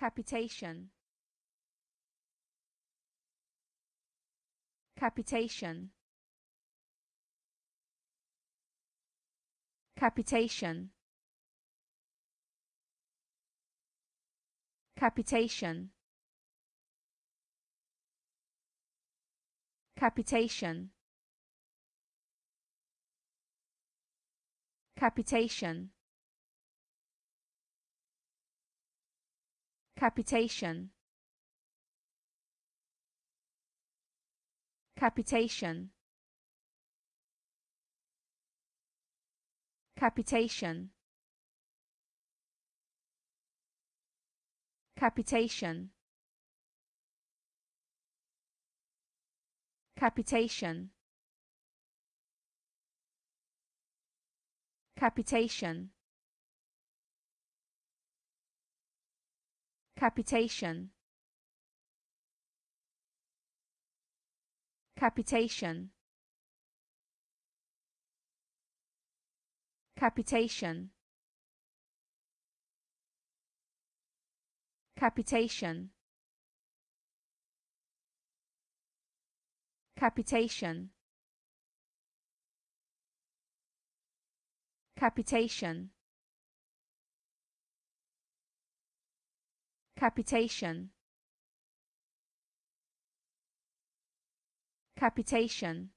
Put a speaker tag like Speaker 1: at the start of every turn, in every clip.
Speaker 1: Capitation Capitation Capitation Capitation Capitation Capitation Capitation Capitation Capitation Capitation Capitation Capitation Capitation Capitation Capitation Capitation Capitation Capitation Capitation Capitation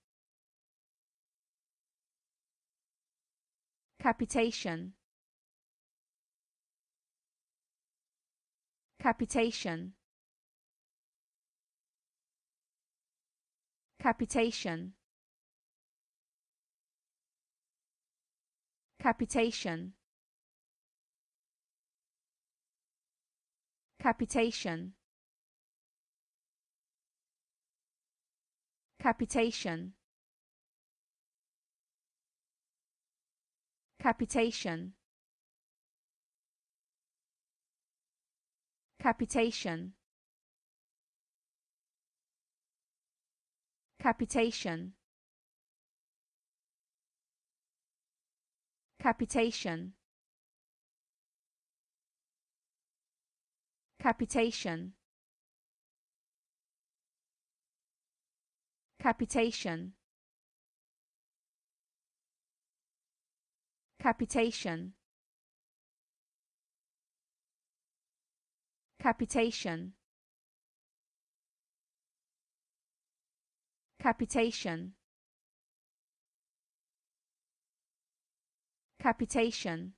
Speaker 1: Capitation Capitation Capitation Capitation Capitation Capitation Capitation Capitation Capitation Capitation capitation capitation capitation capitation capitation capitation